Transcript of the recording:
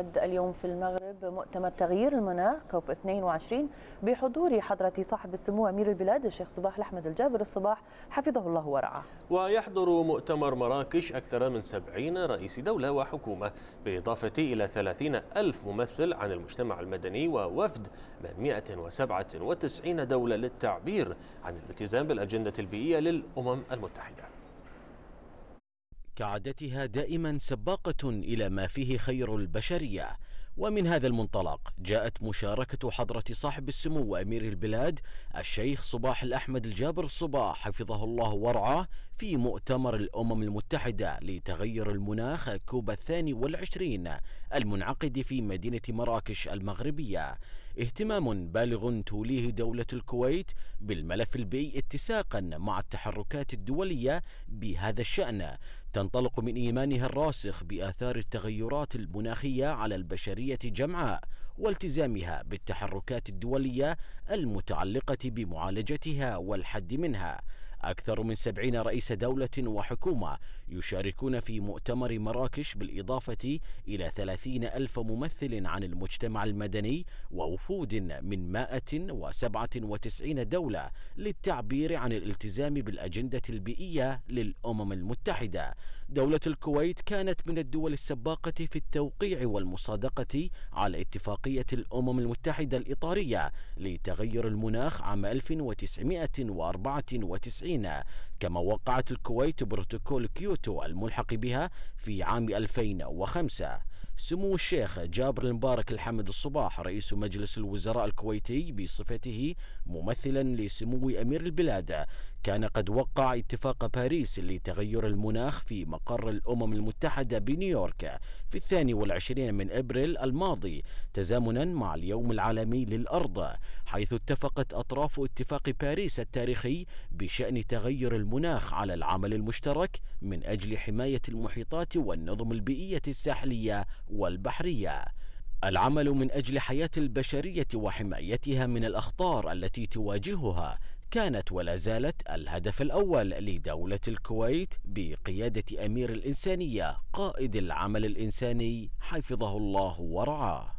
اليوم في المغرب مؤتمر تغيير المناخ كوب 22 بحضور حضرة صاحب السمو أمير البلاد الشيخ صباح الأحمد الجابر الصباح حفظه الله ورعاه ويحضر مؤتمر مراكش أكثر من 70 رئيس دولة وحكومة بالإضافة إلى 30 ألف ممثل عن المجتمع المدني ووفد من 197 دولة للتعبير عن الالتزام بالأجندة البيئية للأمم المتحدة كعادتها دائما سباقة إلى ما فيه خير البشرية ومن هذا المنطلق جاءت مشاركة حضرة صاحب السمو أمير البلاد الشيخ صباح الأحمد الجابر صباح حفظه الله ورعاه في مؤتمر الأمم المتحدة لتغير المناخ كوبا الثاني والعشرين المنعقد في مدينة مراكش المغربية اهتمام بالغ توليه دولة الكويت بالملف البيئي اتساقا مع التحركات الدولية بهذا الشأن تنطلق من إيمانها الراسخ بآثار التغيرات المناخية على البشرية الجمهورية جمعاء والتزامها بالتحركات الدولية المتعلقة بمعالجتها والحد منها أكثر من سبعين رئيس دولة وحكومة يشاركون في مؤتمر مراكش بالإضافة إلى ثلاثين ألف ممثل عن المجتمع المدني ووفود من 197 دولة للتعبير عن الالتزام بالأجندة البيئية للأمم المتحدة دولة الكويت كانت من الدول السباقة في التوقيع والمصادقة على اتفاقية الأمم المتحدة الإطارية لتغير المناخ عام 1994 China كما وقعت الكويت بروتوكول كيوتو الملحق بها في عام 2005 سمو الشيخ جابر المبارك الحمد الصباح رئيس مجلس الوزراء الكويتي بصفته ممثلا لسمو أمير البلاد كان قد وقع اتفاق باريس لتغير المناخ في مقر الأمم المتحدة بنيويورك في الثاني والعشرين من أبريل الماضي تزامنا مع اليوم العالمي للأرض حيث اتفقت أطراف اتفاق باريس التاريخي بشأن تغير المناخ المناخ على العمل المشترك من أجل حماية المحيطات والنظم البيئية الساحلية والبحرية العمل من أجل حياة البشرية وحمايتها من الأخطار التي تواجهها كانت ولا زالت الهدف الأول لدولة الكويت بقيادة أمير الإنسانية قائد العمل الإنساني حفظه الله ورعاه